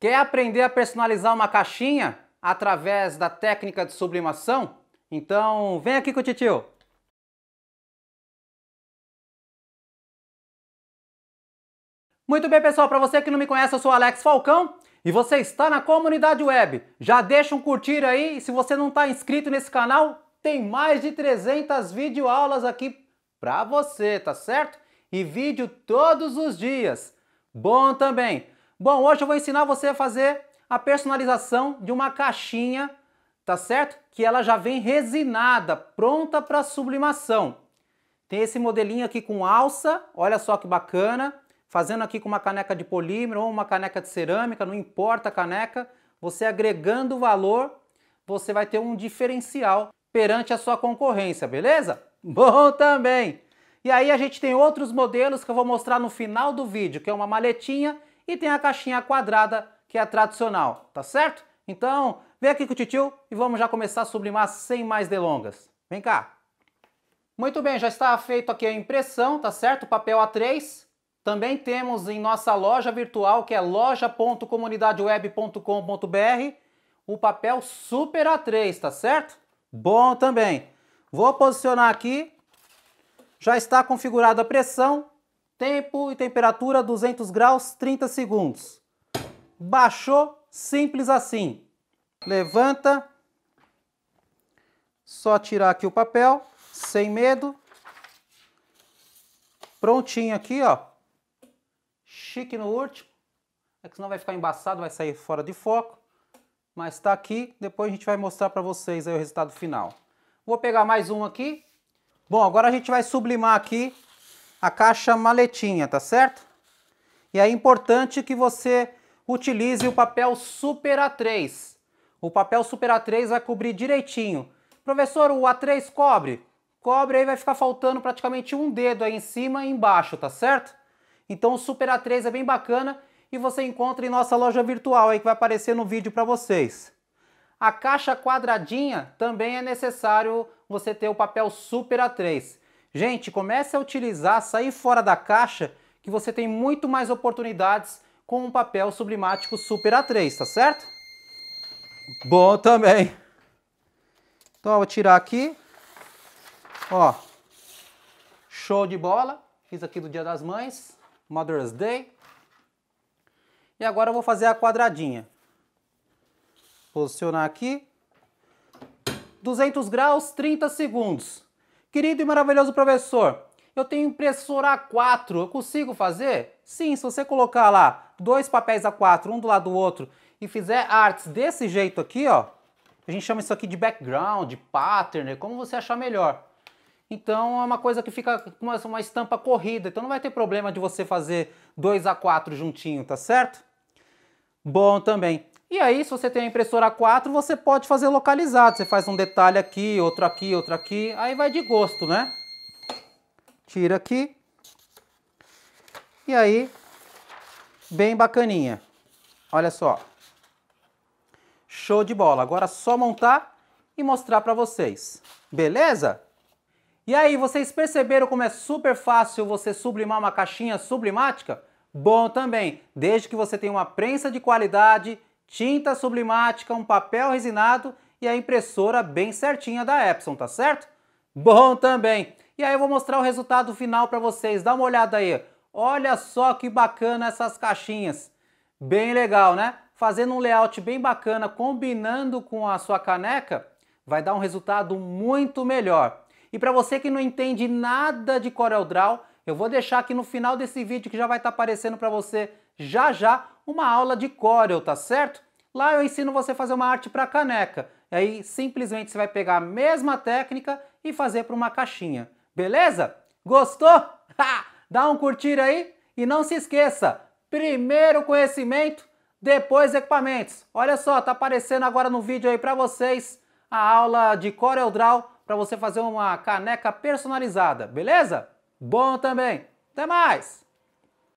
Quer aprender a personalizar uma caixinha através da técnica de sublimação? Então vem aqui com o titio! Muito bem, pessoal, para você que não me conhece, eu sou Alex Falcão e você está na comunidade web. Já deixa um curtir aí e se você não está inscrito nesse canal, tem mais de 300 videoaulas aqui para você, tá certo? E vídeo todos os dias. Bom também! Bom, hoje eu vou ensinar você a fazer a personalização de uma caixinha, tá certo? Que ela já vem resinada, pronta para sublimação. Tem esse modelinho aqui com alça, olha só que bacana. Fazendo aqui com uma caneca de polímero ou uma caneca de cerâmica, não importa a caneca. Você agregando valor, você vai ter um diferencial perante a sua concorrência, beleza? Bom também! E aí a gente tem outros modelos que eu vou mostrar no final do vídeo, que é uma maletinha e tem a caixinha quadrada, que é a tradicional, tá certo? Então, vem aqui com o titio e vamos já começar a sublimar sem mais delongas. Vem cá! Muito bem, já está feito aqui a impressão, tá certo? Papel A3. Também temos em nossa loja virtual, que é loja.comunidadeweb.com.br, o papel Super A3, tá certo? Bom também. Vou posicionar aqui. Já está configurada a pressão. Tempo e temperatura 200 graus, 30 segundos. Baixou, simples assim. Levanta. Só tirar aqui o papel, sem medo. Prontinho aqui, ó. Chique no último. É que senão vai ficar embaçado, vai sair fora de foco. Mas tá aqui, depois a gente vai mostrar para vocês aí o resultado final. Vou pegar mais um aqui. Bom, agora a gente vai sublimar aqui a caixa maletinha, tá certo? E é importante que você utilize o papel Super A3. O papel Super A3 vai cobrir direitinho. Professor, o A3 cobre? Cobre aí vai ficar faltando praticamente um dedo aí em cima e embaixo, tá certo? Então o Super A3 é bem bacana e você encontra em nossa loja virtual aí que vai aparecer no vídeo para vocês. A caixa quadradinha também é necessário você ter o papel Super A3. Gente, comece a utilizar, sair fora da caixa, que você tem muito mais oportunidades com um papel sublimático Super A3, tá certo? Bom também. Então, eu vou tirar aqui. Ó, show de bola. Fiz aqui do Dia das Mães, Mother's Day. E agora eu vou fazer a quadradinha. Posicionar aqui. 200 graus, 30 segundos. Querido e maravilhoso professor, eu tenho impressora A4, eu consigo fazer? Sim, se você colocar lá dois papéis A4, um do lado do outro, e fizer artes desse jeito aqui, ó, a gente chama isso aqui de background, de pattern, né? como você achar melhor. Então é uma coisa que fica com uma, uma estampa corrida, então não vai ter problema de você fazer dois A4 juntinho, tá certo? Bom também. E aí, se você tem a impressora 4, você pode fazer localizado. Você faz um detalhe aqui, outro aqui, outro aqui. Aí vai de gosto, né? Tira aqui. E aí, bem bacaninha. Olha só. Show de bola. Agora é só montar e mostrar para vocês. Beleza? E aí, vocês perceberam como é super fácil você sublimar uma caixinha sublimática? Bom também, desde que você tenha uma prensa de qualidade tinta sublimática, um papel resinado e a impressora bem certinha da Epson, tá certo? Bom também! E aí eu vou mostrar o resultado final para vocês, dá uma olhada aí. Olha só que bacana essas caixinhas. Bem legal, né? Fazendo um layout bem bacana, combinando com a sua caneca, vai dar um resultado muito melhor. E para você que não entende nada de CorelDRAW, eu vou deixar aqui no final desse vídeo que já vai estar tá aparecendo para você já já uma aula de Corel, tá certo? Lá eu ensino você a fazer uma arte para caneca. E aí simplesmente você vai pegar a mesma técnica e fazer para uma caixinha. Beleza? Gostou? Ha! Dá um curtir aí e não se esqueça, primeiro conhecimento, depois equipamentos. Olha só, tá aparecendo agora no vídeo aí para vocês a aula de Corel Draw para você fazer uma caneca personalizada, beleza? Bom também. Até mais!